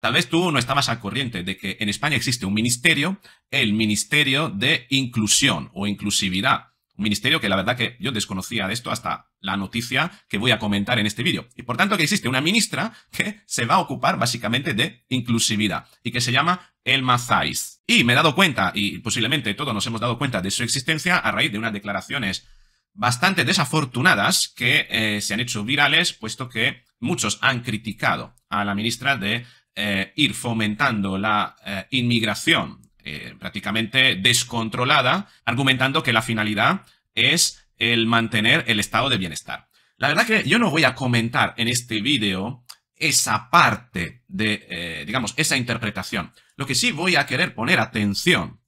Tal vez tú no estabas al corriente de que en España existe un ministerio, el Ministerio de Inclusión o Inclusividad. Un ministerio que la verdad que yo desconocía de esto hasta la noticia que voy a comentar en este vídeo. Y por tanto que existe una ministra que se va a ocupar básicamente de inclusividad y que se llama Elma Zais. Y me he dado cuenta, y posiblemente todos nos hemos dado cuenta de su existencia a raíz de unas declaraciones bastante desafortunadas que eh, se han hecho virales, puesto que muchos han criticado a la ministra de eh, ir fomentando la eh, inmigración eh, prácticamente descontrolada, argumentando que la finalidad es el mantener el estado de bienestar. La verdad que yo no voy a comentar en este vídeo esa parte de, digamos, esa interpretación. Lo que sí voy a querer poner atención,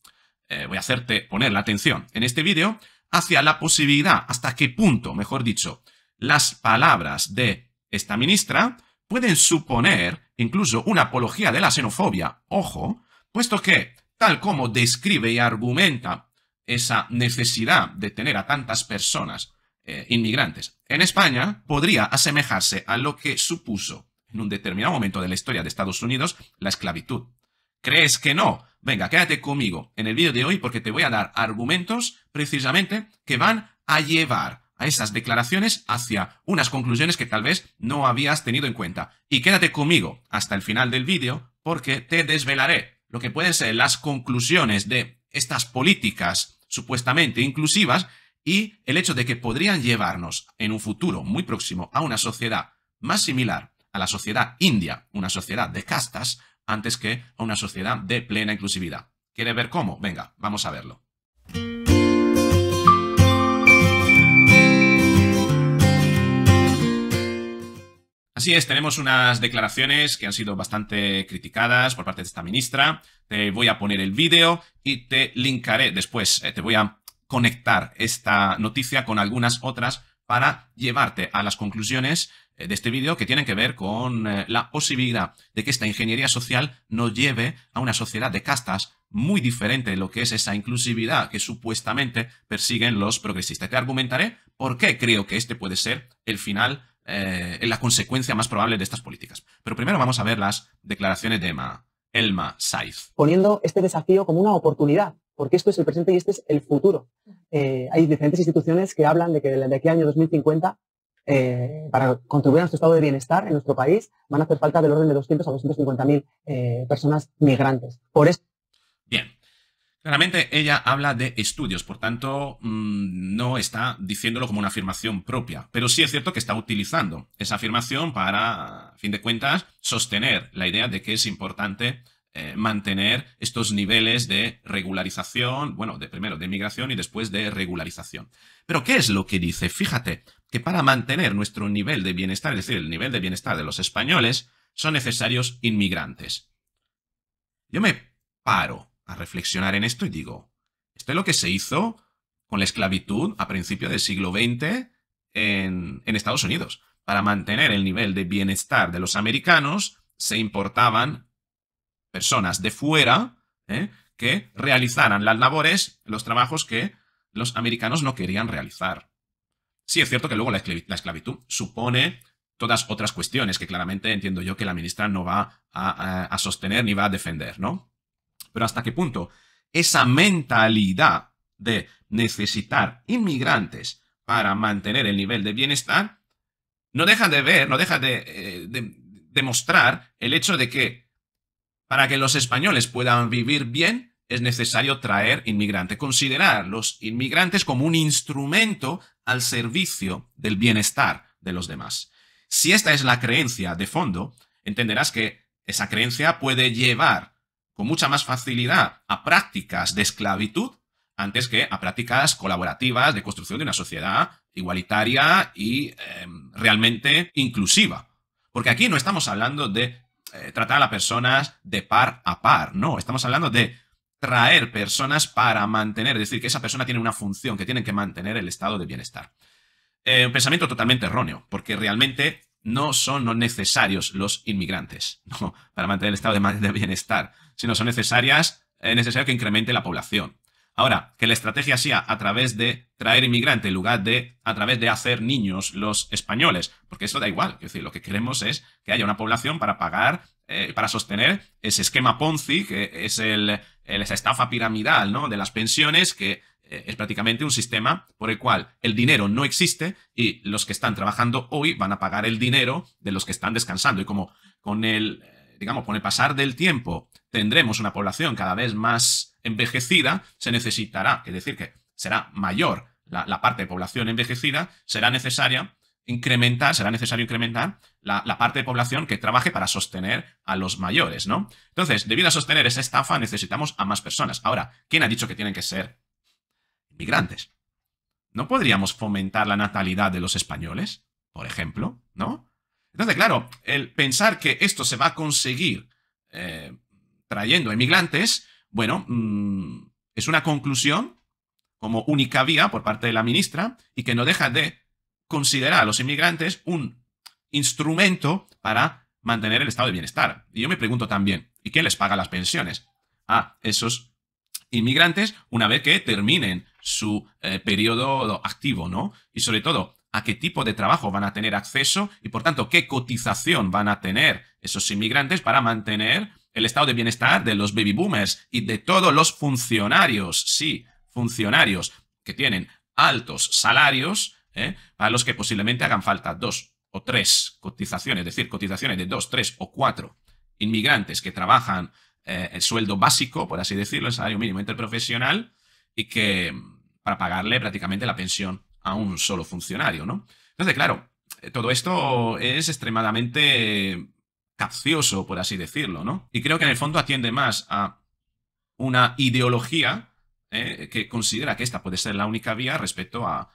voy a hacerte poner la atención en este vídeo hacia la posibilidad, hasta qué punto, mejor dicho, las palabras de esta ministra pueden suponer incluso una apología de la xenofobia, ojo, puesto que, tal como describe y argumenta esa necesidad de tener a tantas personas eh, inmigrantes en España, podría asemejarse a lo que supuso en un determinado momento de la historia de Estados Unidos la esclavitud. ¿Crees que no? Venga, quédate conmigo en el vídeo de hoy porque te voy a dar argumentos precisamente que van a llevar a esas declaraciones hacia unas conclusiones que tal vez no habías tenido en cuenta. Y quédate conmigo hasta el final del vídeo porque te desvelaré lo que pueden ser las conclusiones de estas políticas supuestamente inclusivas y el hecho de que podrían llevarnos en un futuro muy próximo a una sociedad más similar a la sociedad india, una sociedad de castas, antes que a una sociedad de plena inclusividad. ¿Quieres ver cómo? Venga, vamos a verlo. Así es, tenemos unas declaraciones que han sido bastante criticadas por parte de esta ministra. Te voy a poner el vídeo y te linkaré después, eh, te voy a conectar esta noticia con algunas otras para llevarte a las conclusiones eh, de este vídeo que tienen que ver con eh, la posibilidad de que esta ingeniería social nos lleve a una sociedad de castas muy diferente de lo que es esa inclusividad que supuestamente persiguen los progresistas. Te argumentaré por qué creo que este puede ser el final eh, la consecuencia más probable de estas políticas. Pero primero vamos a ver las declaraciones de Elma Saiz. Poniendo este desafío como una oportunidad, porque esto es el presente y este es el futuro. Eh, hay diferentes instituciones que hablan de que de aquí al año 2050, eh, para contribuir a nuestro estado de bienestar en nuestro país, van a hacer falta del orden de 200 a 250 mil eh, personas migrantes. Por eso Claramente ella habla de estudios, por tanto mm, no está diciéndolo como una afirmación propia, pero sí es cierto que está utilizando esa afirmación para, a fin de cuentas, sostener la idea de que es importante eh, mantener estos niveles de regularización, bueno, de primero de migración y después de regularización. Pero ¿qué es lo que dice? Fíjate que para mantener nuestro nivel de bienestar, es decir, el nivel de bienestar de los españoles, son necesarios inmigrantes. Yo me paro a reflexionar en esto y digo, esto es lo que se hizo con la esclavitud a principios del siglo XX en, Estados Unidos. Para mantener el nivel de bienestar de los americanos, se importaban personas de fuera ¿eh? que realizaran las labores, los trabajos que los americanos no querían realizar. Sí, es cierto que luego la esclavitud supone todas otras cuestiones que claramente entiendo yo que la ministra no va a sostener ni va a defender, ¿no? Pero ¿hasta qué punto? Esa mentalidad de necesitar inmigrantes para mantener el nivel de bienestar no deja de ver, no deja de eh, demostrar el hecho de que para que los españoles puedan vivir bien, es necesario traer inmigrantes, considerar los inmigrantes como un instrumento al servicio del bienestar de los demás. Si esta es la creencia de fondo, entenderás que esa creencia puede llevar con mucha más facilidad a prácticas de esclavitud antes que a prácticas colaborativas de construcción de una sociedad igualitaria y em, realmente inclusiva. Porque aquí no estamos hablando de eh, tratar a las personas de par a par, no, estamos hablando de traer personas para mantener, es decir, que esa persona tiene una función, que tienen que mantener el estado de bienestar. Eh, un pensamiento totalmente erróneo, porque realmente no son necesarios los inmigrantes para mantener el estado de bienestar si no son necesarias, es necesario que incremente la población. Ahora, que la estrategia sea a través de traer inmigrante en lugar de a través de hacer niños los españoles, porque eso da igual. Es decir, lo que queremos es que haya una población para pagar, eh, para sostener ese esquema Ponzi, que es el, esa estafa piramidal ¿no? de las pensiones, que eh, es prácticamente un sistema por el cual el dinero no existe y los que están trabajando hoy van a pagar el dinero de los que están descansando. Y como con el digamos, con el pasar del tiempo tendremos una población cada vez más envejecida, se necesitará, es decir, que será mayor la, parte de población envejecida, será necesaria incrementar, será necesario incrementar la, la, parte de población que trabaje para sostener a los mayores, ¿no? Entonces, debido a sostener esa estafa, necesitamos a más personas. Ahora, ¿quién ha dicho que tienen que ser migrantes? ¿No podríamos fomentar la natalidad de los españoles, por ejemplo, ¿no? Entonces, claro, el pensar que esto se va a conseguir eh, trayendo emigrantes, bueno, mm, es una conclusión como única vía por parte de la ministra y que no deja de considerar a los inmigrantes un instrumento para mantener el estado de bienestar. Y yo me pregunto también, ¿y quién les paga las pensiones? A esos inmigrantes una vez que terminen su eh, periodo activo, ¿no? Y sobre todo, a qué tipo de trabajo van a tener acceso y, por tanto, qué cotización van a tener esos inmigrantes para mantener el estado de bienestar de los baby boomers y de todos los funcionarios, sí, funcionarios que tienen altos salarios, ¿eh? para los que posiblemente hagan falta dos o tres cotizaciones, es decir, cotizaciones de dos, tres o cuatro inmigrantes que trabajan eh, el sueldo básico, por así decirlo, el salario mínimo interprofesional, y que mm, para pagarle prácticamente la pensión a un solo funcionario, ¿no? Entonces, claro, eh, todo esto es extremadamente capcioso, por así decirlo, ¿no? Y creo que en el fondo atiende más a una ideología eh, que considera que esta puede ser la única vía respecto a,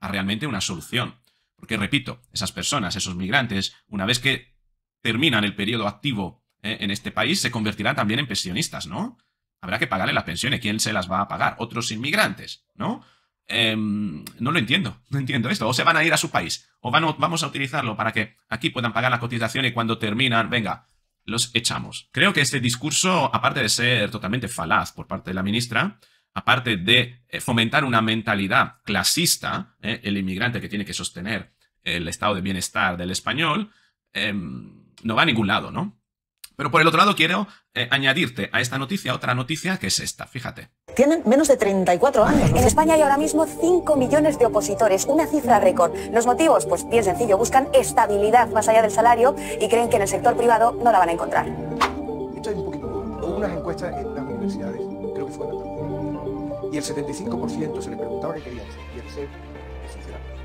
realmente una solución. Porque, repito, esas personas, esos migrantes, una vez que terminan el periodo activo eh, en este país, se convertirán también en pensionistas, ¿no? Habrá que pagarle las pensiones. ¿Quién se las va a pagar? Otros inmigrantes, ¿no? Em, no lo entiendo, no entiendo esto. O se van a ir a su país, o vamos a utilizarlo para que aquí puedan pagar la cotización y cuando terminan, venga, los echamos. Creo que este discurso, aparte de ser totalmente falaz por parte de la ministra, aparte de eh, fomentar una mentalidad clasista, eh, el inmigrante que tiene que sostener el estado de bienestar del español, em, no va a ningún lado, ¿no? Pero por el otro lado quiero eh, añadirte a esta noticia otra noticia que es esta, fíjate. Tienen menos de 34 años. En España hay ahora mismo 5 millones de opositores, una cifra récord. Los motivos, pues bien sencillo, buscan estabilidad más allá del salario y creen que en el sector privado no la van a encontrar. Esto es un poquito Hubo unas encuestas en las universidades, creo que fue en la Y el 75% se le preguntaba qué querían ser, ser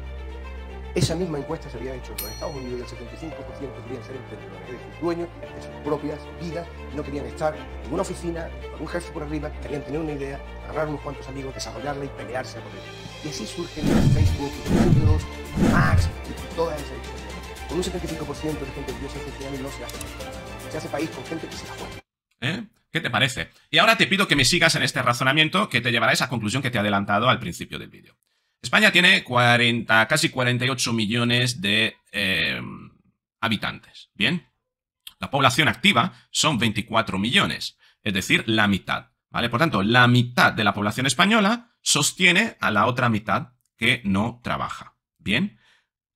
esa misma encuesta se había hecho en los Estados Unidos y el 75% querían ser emprendedores, dueños de sus propias vidas, no querían estar en una oficina, con un jefe por arriba, querían tener una idea, agarrar unos cuantos amigos, desarrollarla y pelearse por ella. Y así surgen Facebook, Google, Max, y todas esas historias. Con un 75% de gente que se no se hace. Se hace país con gente que se la juega. ¿Eh? ¿Qué te parece? Y ahora te pido que me sigas en este razonamiento que te llevará a esa conclusión que te he adelantado al principio del vídeo. España tiene casi 48 millones de eh, habitantes, ¿bien? La población activa son 24 millones, es decir, la mitad, ¿vale? Por tanto, la mitad de la población española sostiene a la otra mitad que no trabaja, ¿bien?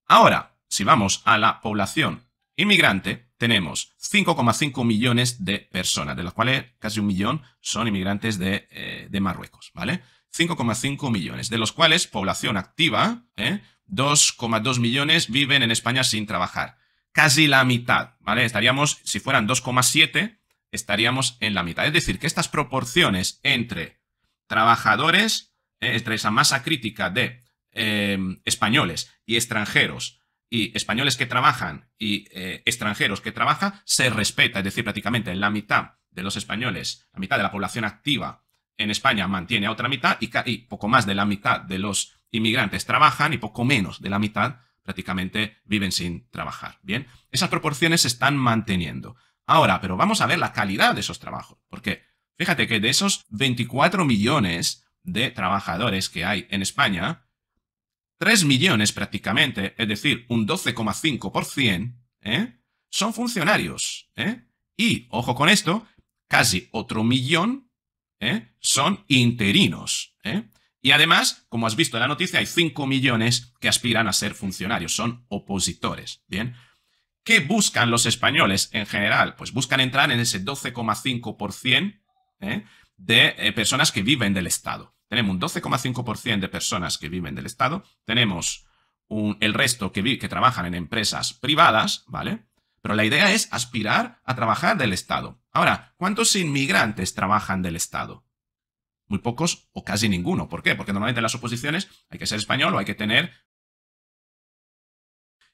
Ahora, si vamos a la población inmigrante, tenemos 5,5 millones de personas, de las cuales casi un millón son inmigrantes de, eh, de Marruecos, ¿vale? 5,5 millones, de los cuales población activa, 2,2 ¿eh? millones viven en España sin trabajar. Casi la mitad, ¿vale? Estaríamos, si fueran 2,7, estaríamos en la mitad. Es decir, que estas proporciones entre trabajadores, ¿eh? entre esa masa crítica de eh, españoles y extranjeros, y españoles que trabajan y extranjeros que trabajan, se respeta. Es decir, prácticamente en la mitad de los españoles, la mitad de la población activa en España mantiene a otra mitad y, poco más de la mitad de los inmigrantes trabajan y poco menos de la mitad prácticamente viven sin trabajar. Bien, esas proporciones se están manteniendo. Ahora, pero vamos a ver la calidad de esos trabajos, porque fíjate que de esos 24 millones de trabajadores que hay en España, 3 millones prácticamente, es decir, un 12,5%, ¿eh? son funcionarios. ¿eh? Y, ojo con esto, casi otro millón ¿eh? son interinos. ¿eh? Y además, como has visto en la noticia, hay 5 millones que aspiran a ser funcionarios, son opositores. Bien. ¿Qué buscan los españoles en general? Pues buscan entrar en ese 12,5% ¿eh? de personas que viven del Estado. Tenemos un 12,5% de personas que viven del Estado, tenemos el resto que, que trabajan en empresas privadas, ¿vale? Pero la idea es aspirar a trabajar del Estado. Ahora, ¿cuántos inmigrantes trabajan del Estado? Muy pocos o casi ninguno. ¿Por qué? Porque normalmente en las oposiciones hay que ser español o hay que tener...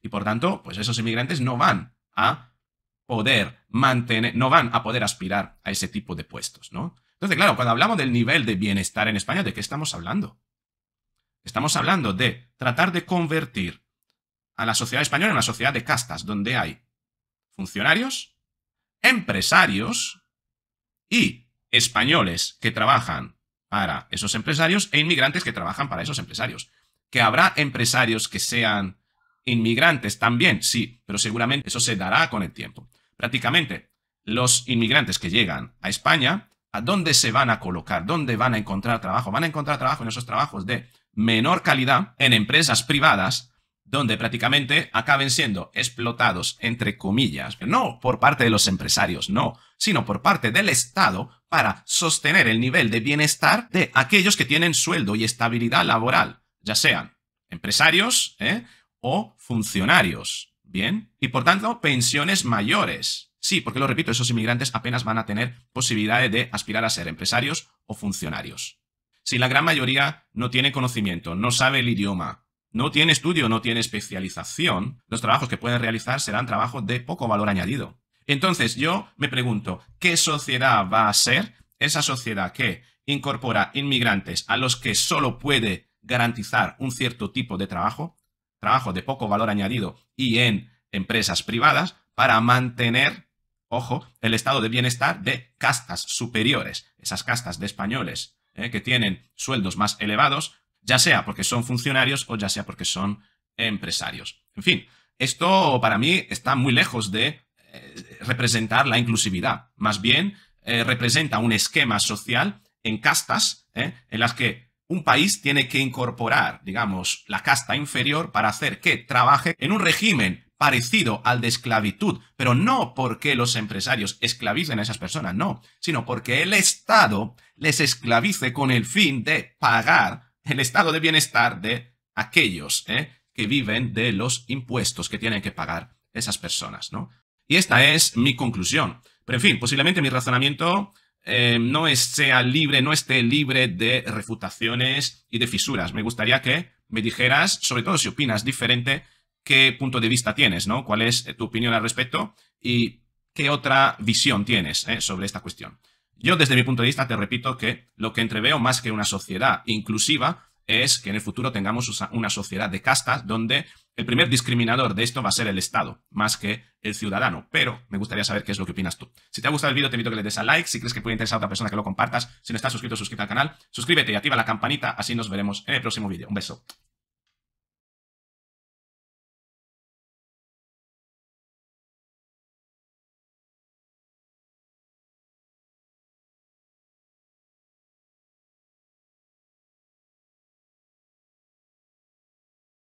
Y por tanto, pues esos inmigrantes no van a poder mantener, no van a poder aspirar a ese tipo de puestos, ¿no? Entonces, claro, cuando hablamos del nivel de bienestar en España, ¿de qué estamos hablando? Estamos hablando de tratar de convertir a la sociedad española en una sociedad de castas, donde hay funcionarios, empresarios y españoles que trabajan para esos empresarios e inmigrantes que trabajan para esos empresarios. Que habrá empresarios que sean inmigrantes también, sí, pero seguramente eso se dará con el tiempo. Prácticamente, los inmigrantes que llegan a España, ¿a dónde se van a colocar? ¿Dónde van a encontrar trabajo? Van a encontrar trabajo en esos trabajos de menor calidad en empresas privadas donde prácticamente acaben siendo explotados, entre comillas, no por parte de los empresarios, no, sino por parte del Estado para sostener el nivel de bienestar de aquellos que tienen sueldo y estabilidad laboral, ya sean empresarios ¿eh? o funcionarios, ¿bien? Y por tanto, pensiones mayores. Sí, porque lo repito, esos inmigrantes apenas van a tener posibilidades de aspirar a ser empresarios o funcionarios. Si la gran mayoría no tiene conocimiento, no sabe el idioma, no tiene estudio, no tiene especialización, los trabajos que pueden realizar serán trabajos de poco valor añadido. Entonces yo me pregunto, ¿qué sociedad va a ser esa sociedad que incorpora inmigrantes a los que solo puede garantizar un cierto tipo de trabajo, trabajo de poco valor añadido y en empresas privadas, para mantener, ojo, el estado de bienestar de castas superiores, esas castas de españoles eh, que tienen sueldos más elevados ya sea porque son funcionarios o ya sea porque son empresarios. En fin, esto para mí está muy lejos de eh, representar la inclusividad. Más bien, eh, representa un esquema social en castas eh, en las que un país tiene que incorporar, digamos, la casta inferior para hacer que trabaje en un régimen parecido al de esclavitud, pero no porque los empresarios esclavicen a esas personas, no, sino porque el Estado les esclavice con el fin de pagar el estado de bienestar de aquellos ¿eh? que viven de los impuestos que tienen que pagar esas personas, ¿no? Y esta es mi conclusión. Pero en fin, posiblemente mi razonamiento eh, no sea libre, no esté libre de refutaciones y de fisuras. Me gustaría que me dijeras, sobre todo si opinas diferente, qué punto de vista tienes, ¿no? ¿Cuál es eh, tu opinión al respecto? Y qué otra visión tienes sobre esta cuestión. Yo, desde mi punto de vista, te repito que lo que entreveo más que una sociedad inclusiva es que en el futuro tengamos una sociedad de castas donde el primer discriminador de esto va a ser el Estado, más que el ciudadano. Pero me gustaría saber qué es lo que opinas tú. Si te ha gustado el vídeo, te invito a que le des a like. Si crees que puede interesar a otra persona, que lo compartas. Si no estás suscrito, suscríbete al canal. Suscríbete y activa la campanita. Así nos veremos en el próximo vídeo. Un beso.